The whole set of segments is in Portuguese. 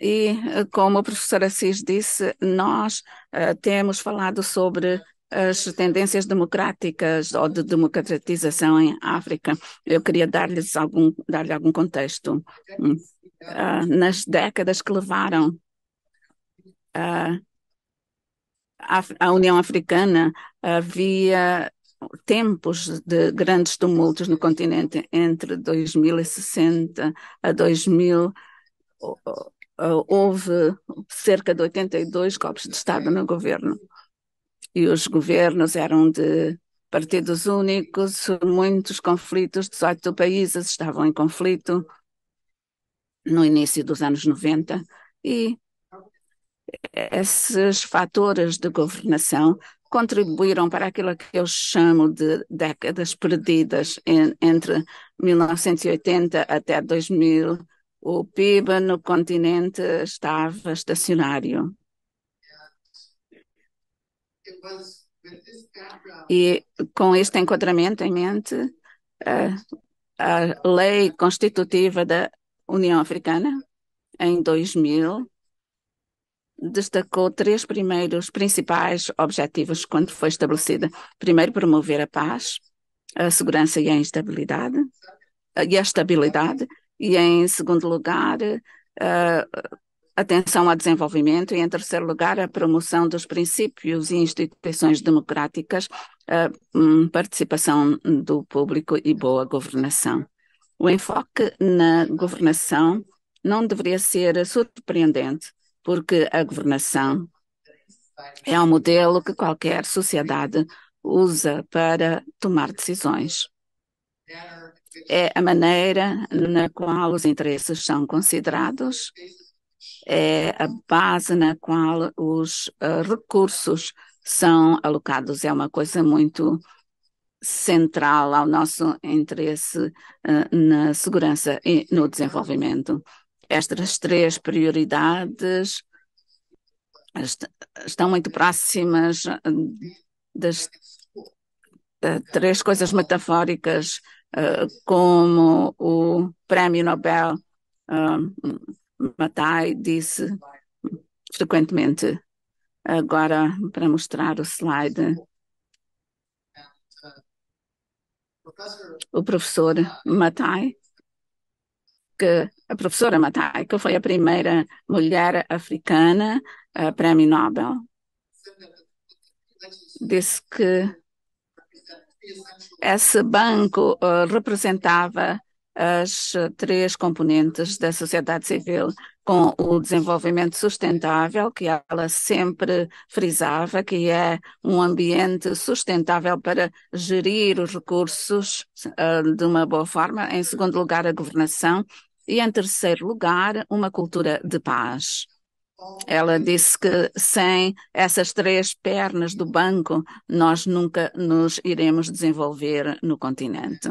E, eh, como o professor Assis disse, nós uh, temos falado sobre as tendências democráticas ou de democratização em África. Eu queria dar-lhes algum, dar algum contexto. Uh, nas décadas que levaram uh, ah, a, a União Africana, havia tempos de grandes tumultos no continente entre 2060 a 2000 uh, houve cerca de 82 golpes de Estado no governo. E os governos eram de partidos únicos, muitos conflitos, 18 países estavam em conflito no início dos anos 90 e esses fatores de governação contribuíram para aquilo que eu chamo de décadas perdidas entre 1980 até 2000 o PIB no continente estava estacionário. E com este enquadramento em mente, a, eh, a lei constitutiva da União Africana, em 2000, destacou três primeiros principais objetivos quando foi estabelecida. Primeiro, promover a paz, a segurança e a instabilidade, eh, e a estabilidade e, em segundo lugar, uh, atenção ao desenvolvimento e, em terceiro lugar, a promoção dos princípios e instituições democráticas, eh, hum, participação do público e boa governação. O enfoque na governação não deveria ser surpreendente, porque a governação é um modelo que qualquer sociedade usa para tomar decisões é a maneira na qual os interesses são considerados, é a base na qual os eh, recursos são alocados. É uma coisa muito central ao nosso interesse eh, na segurança e no desenvolvimento. Estas três prioridades estão muito próximas eh, das três coisas metafóricas como o prêmio Nobel um, Matai disse frequentemente. Agora, para mostrar o slide, o professor Matai, que a professora Matai, que foi a primeira mulher africana a prêmio Nobel, disse que esse banco uh, representava as três componentes da sociedade civil, com o desenvolvimento sustentável, que ela sempre frisava, que é um ambiente sustentável para gerir os recursos uh, de uma boa forma. Em segundo lugar, a governação. E, em terceiro lugar, uma cultura de paz. Ela disse que sem essas três pernas do banco, nós nunca nos iremos desenvolver no continente.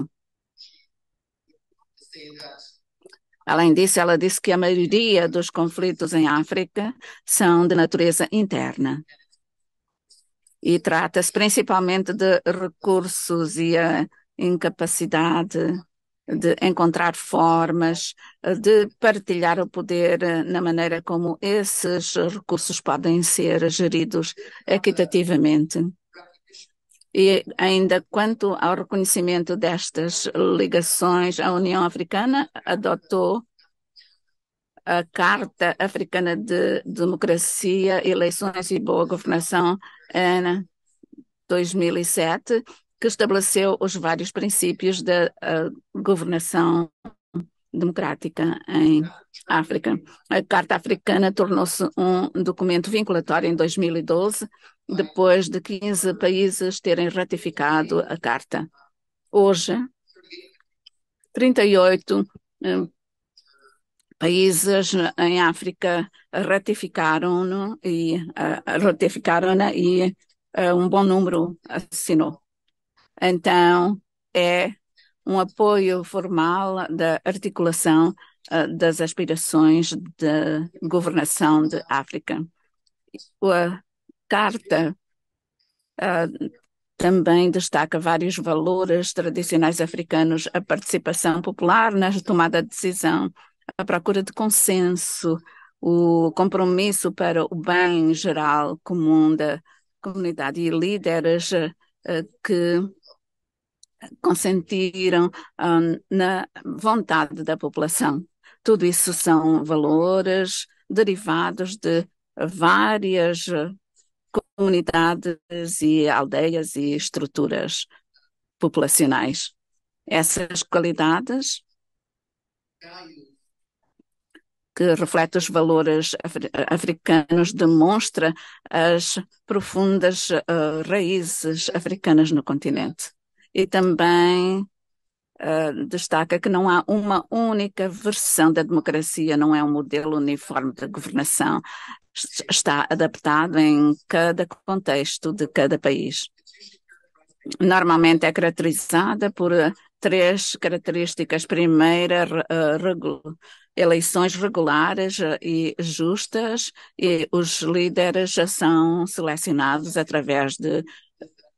Além disso, ela disse que a maioria dos conflitos em África são de natureza interna. E trata-se principalmente de recursos e a incapacidade de encontrar formas eh, de partilhar o poder eh, na maneira como esses recursos podem ser geridos equitativamente. E ainda quanto ao reconhecimento destas ligações, a União Africana adotou a Carta Africana de Democracia, Eleições e Boa Governação em 2007 que estabeleceu os vários princípios da ah, governação democrática em África. A Carta Africana tornou-se um documento vinculatório em 2012, depois de 15 países terem ratificado a Carta. Hoje, 38 ah, países em África ah, ratificaram-na e, ratificaram e um bom número assinou. Então, é um apoio formal da articulação ah, das aspirações de governação de África. A Carta uh, também destaca vários valores tradicionais africanos, a participação popular na tomada de decisão, a procura de consenso, o compromisso para o bem geral comum da comunidade e líderes uh, que consentiram um, ah, na vontade da população. Tudo isso são valores derivados de várias comunidades e aldeias e estruturas populacionais. Essas qualidades que reflete os valores africanos, demonstra as profundas uh, raízes africanas no continente e também Uh, destaca que não há uma única versão da democracia, não é um modelo uniforme de governação. Está adaptado em cada contexto de cada país. Normalmente é caracterizada por ah, três características. Primeira, ah, eleições regulares e justas, e os líderes são selecionados através de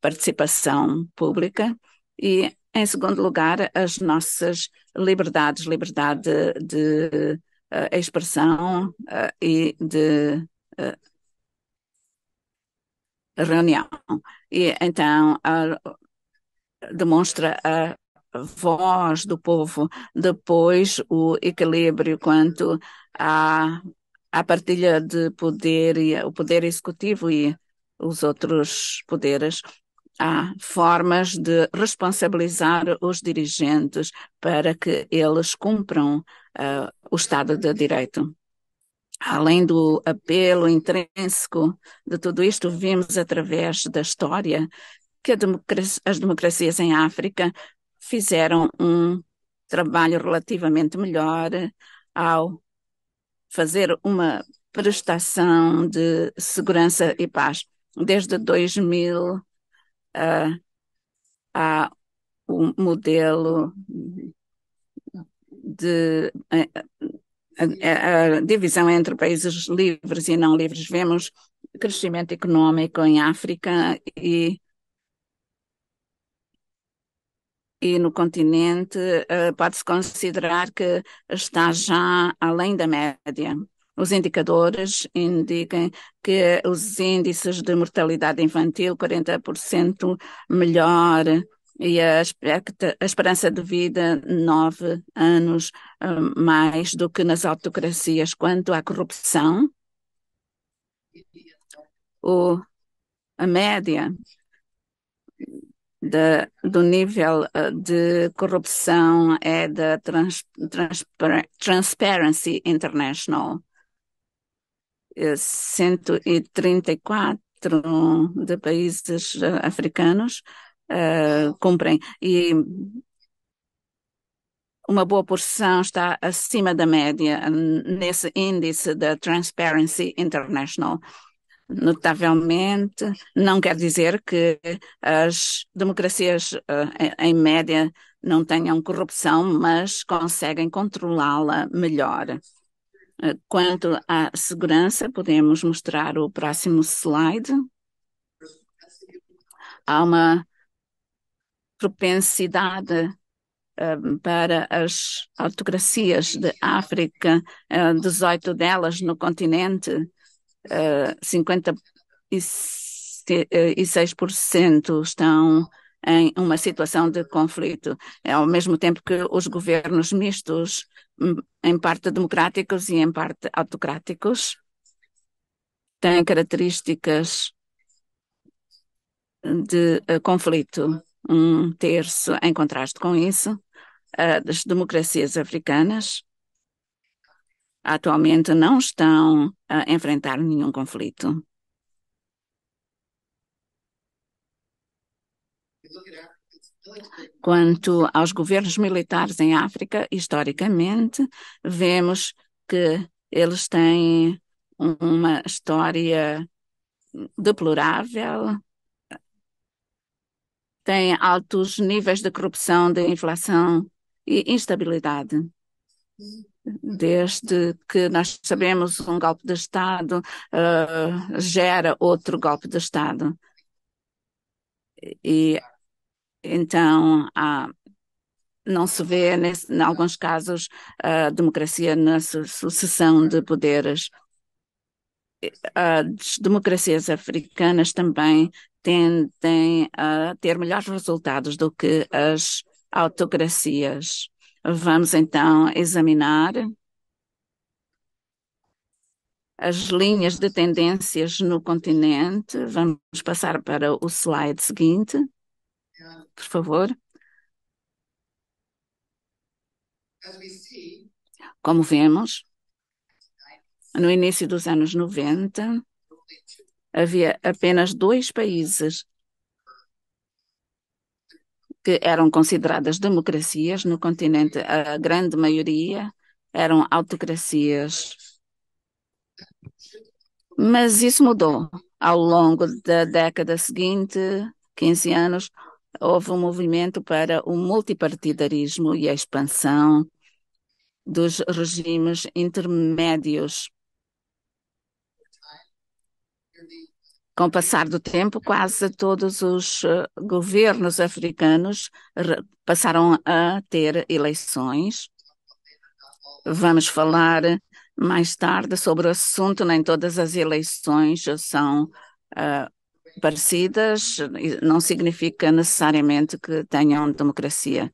participação pública e, em segundo lugar, as nossas liberdades, liberdade de, de uh, expressão uh, e de uh, reunião. E então demonstra a voz do povo, depois o equilíbrio quanto à, à partilha de poder e o poder executivo e os outros poderes há formas de responsabilizar os dirigentes para que eles cumpram uh, o Estado de Direito. Além do apelo intrínseco de tudo isto, vimos através da história que democracia, as democracias em África fizeram um trabalho relativamente melhor ao fazer uma prestação de segurança e paz. Desde 2000 uh, a um modelo de a, divisão entre países livres e não livres. Vemos crescimento econômico em África e e no continente eh, pode-se considerar que está já além da média. Os indicadores indicam que os índices de mortalidade infantil 40% melhor e a, esperança de vida nove anos hum, mais do que nas autocracias. Quanto à corrupção, o, a média do nível eh, de corrupção é da Trans, Trans, Transparency International. 134 eh, de países eh, africanos uh, cumprem e uma boa porção está acima da média nesse índice da Transparency International. Notavelmente, não quer dizer que as democracias, uh, em média, não tenham corrupção, mas conseguem controlá-la melhor. Eh, quanto à segurança, podemos mostrar o próximo slide. Há uma propensidade eh, para as autocracias de África, 18 eh, delas no continente, 56% estão em uma situação de conflito, é ao mesmo tempo que os governos mistos em parte democráticos e em parte autocráticos. Têm características de uh, conflito, um terço em contraste com isso, uh, das democracias africanas atualmente não estão eh, a enfrentar nenhum conflito. Quanto aos governos militares em África, historicamente, vemos que eles têm uma história deplorável, têm altos níveis de corrupção, de inflação e instabilidade. Desde que nós sabemos um golpe de Estado uh, gera outro golpe de Estado. E então, há, não se vê, nesse, em alguns casos, a democracia na sucessão de poderes. As democracias africanas também tendem a ter melhores resultados do que as autocracias. Vamos então examinar as linhas de tendências no continente. Vamos passar para o slide seguinte por favor. Como vemos, no início dos anos 90, havia apenas dois países que eram consideradas democracias no continente. A grande maioria eram autocracias. Mas isso mudou ao longo da década seguinte, 15 anos, houve um movimento para o multipartidarismo e a expansão dos regimes intermédios. Com o passar do tempo, quase todos os eh, governos africanos passaram a ter eleições. Vamos falar mais tarde sobre o assunto. Nem todas as eleições são uh, parecidas não significa necessariamente que tenham democracia.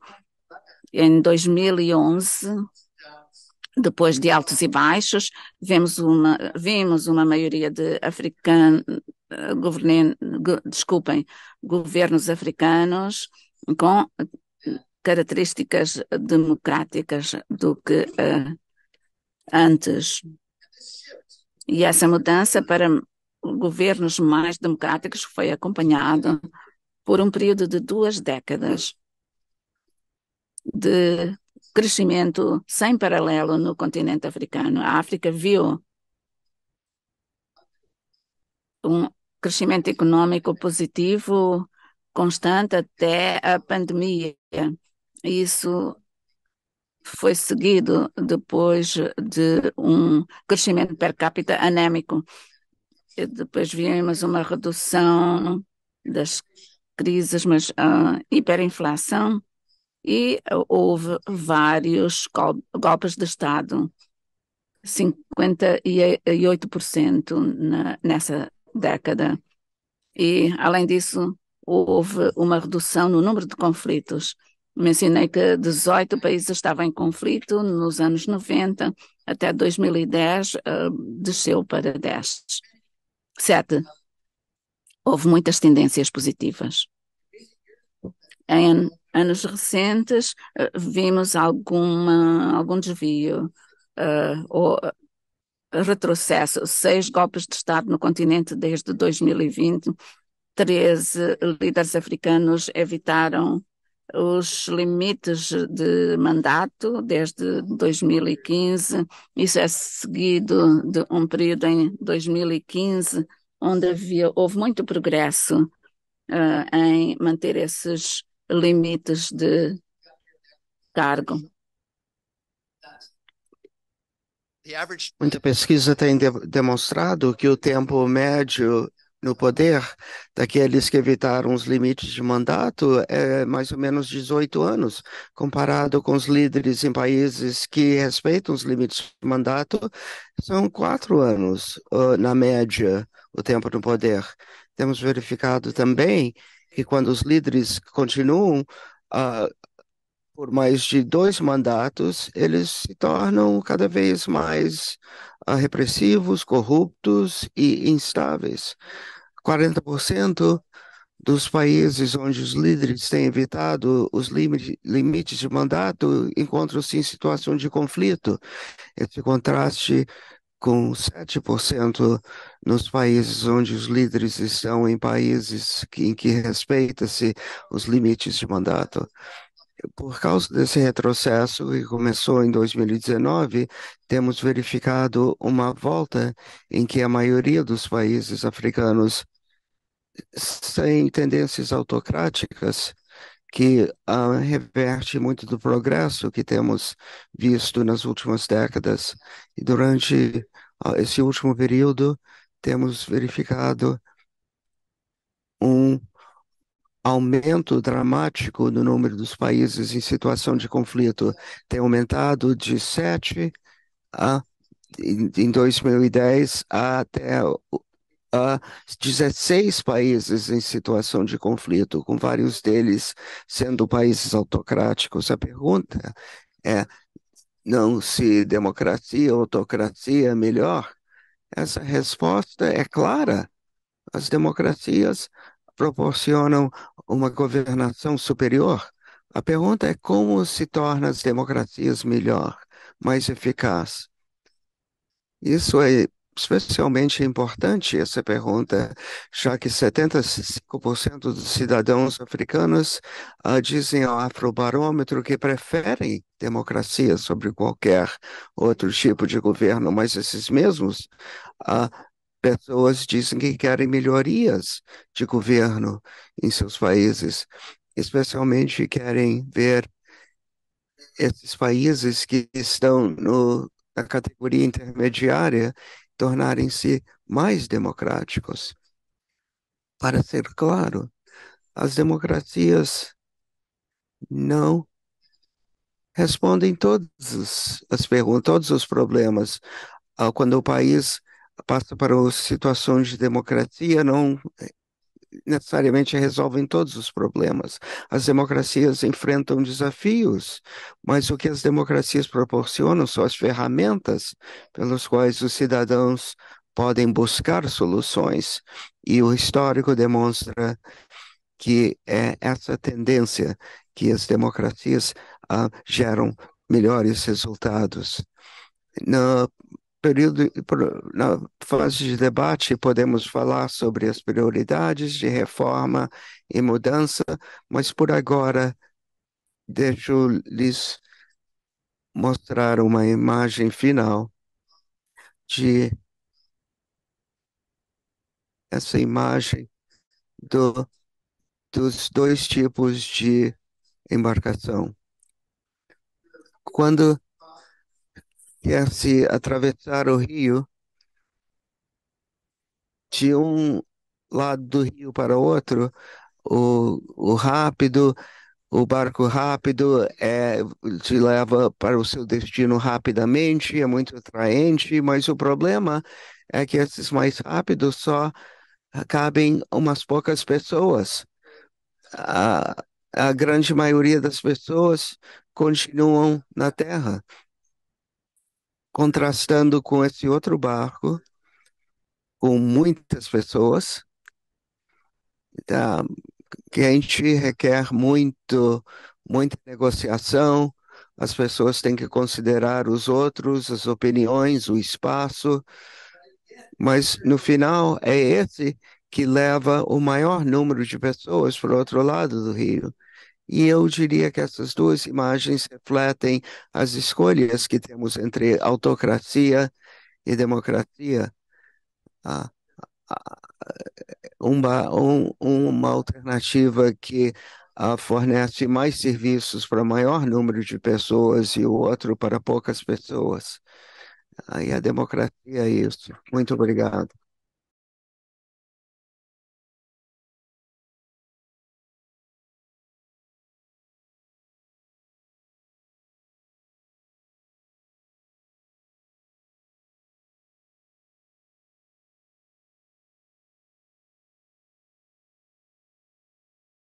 Em 2011, depois de altos e baixos, vimos uma, vimos uma maioria de africanos, desculpem, governos africanos com características democráticas do que uh, antes. E essa mudança para governos mais democráticos foi acompanhado por um período de duas décadas de crescimento sem paralelo no continente africano. A África viu um crescimento econômico positivo constante até a pandemia. Isso foi seguido depois de um crescimento per capita anêmico. E depois vimos uma redução das crises, mas uh, hiperinflação e ah, houve vários golpes de Estado, 58% na, nessa década. E, além disso, houve uma redução no número de conflitos. Mencionei que 18 países estavam em conflito nos anos 90, até 2010 uh, ah, desceu para 10. Sete, houve muitas tendências positivas. Em anos recentes, eh, vimos alguma, algum desvio uh, ou eh, retrocesso. Seis golpes de Estado no continente desde 2020, 13 líderes africanos evitaram os limites de mandato desde 2015. Isso é seguido de um período em 2015 onde havia, houve muito progresso uh, em manter esses limites de cargo. Muita pesquisa tem de demonstrado que o tempo médio no poder daqueles que evitaram os limites de mandato é mais ou menos 18 anos, comparado com os líderes em países que respeitam os limites de mandato, são quatro anos, na média, o tempo no poder. Temos verificado também que quando os líderes continuam uh, por mais de dois mandatos, eles se tornam cada vez mais uh, repressivos, corruptos e instáveis. 40% dos países onde os líderes têm evitado os limites de mandato encontram-se em situação de conflito. Esse contraste com 7% nos países onde os líderes estão em países em que respeita-se os limites de mandato. Por causa desse retrocesso que começou em 2019, temos verificado uma volta em que a maioria dos países africanos sem tendências autocráticas que ah, reverte muito do progresso que temos visto nas últimas décadas. E durante ah, esse último período, temos verificado um aumento dramático no número dos países em situação de conflito. Tem aumentado de 7 a, ah, em 2010 até a 16 países em situação de conflito, com vários deles sendo países autocráticos. A pergunta é: não se democracia, autocracia é melhor? Essa resposta é clara. As democracias proporcionam uma governação superior. A pergunta é como se torna as democracias melhor, mais eficaz. Isso é especialmente importante essa pergunta, já que 75% dos cidadãos africanos uh, dizem ao Afrobarômetro que preferem democracia sobre qualquer outro tipo de governo, mas esses mesmos uh, pessoas dizem que querem melhorias de governo em seus países, especialmente querem ver esses países que estão no, na categoria intermediária tornarem-se mais democráticos. Para ser claro, as democracias não respondem todas as perguntas, todos os problemas. Ah, quando o país passa para uma situação de democracia, não necessariamente resolvem todos os problemas. As democracias enfrentam desafios, mas o que as democracias proporcionam são as ferramentas pelas quais os cidadãos podem buscar soluções. E o histórico demonstra que é essa tendência que as democracias ah, geram melhores resultados. No, período, na fase de debate, podemos falar sobre as prioridades de reforma e mudança, mas por agora deixo-lhes mostrar uma imagem final de essa imagem do, dos dois tipos de embarcação. Quando quer é se atravessar o rio de um lado do rio para outro, o, o rápido, o barco rápido é, te leva para o seu destino rapidamente, é muito atraente, mas o problema é que esses mais rápidos só cabem umas poucas pessoas. A, a grande maioria das pessoas continuam na Terra contrastando com esse outro barco, com muitas pessoas, tá? que a gente requer muito, muita negociação, as pessoas têm que considerar os outros, as opiniões, o espaço, mas no final é esse que leva o maior número de pessoas para o outro lado do rio. E eu diria que essas duas imagens refletem as escolhas que temos entre autocracia e democracia. Ah, ah, ah uma, um, uma alternativa que ah, fornece mais serviços para maior número de pessoas e o outro para poucas pessoas. Aí a democracia é isso. Muito obrigado.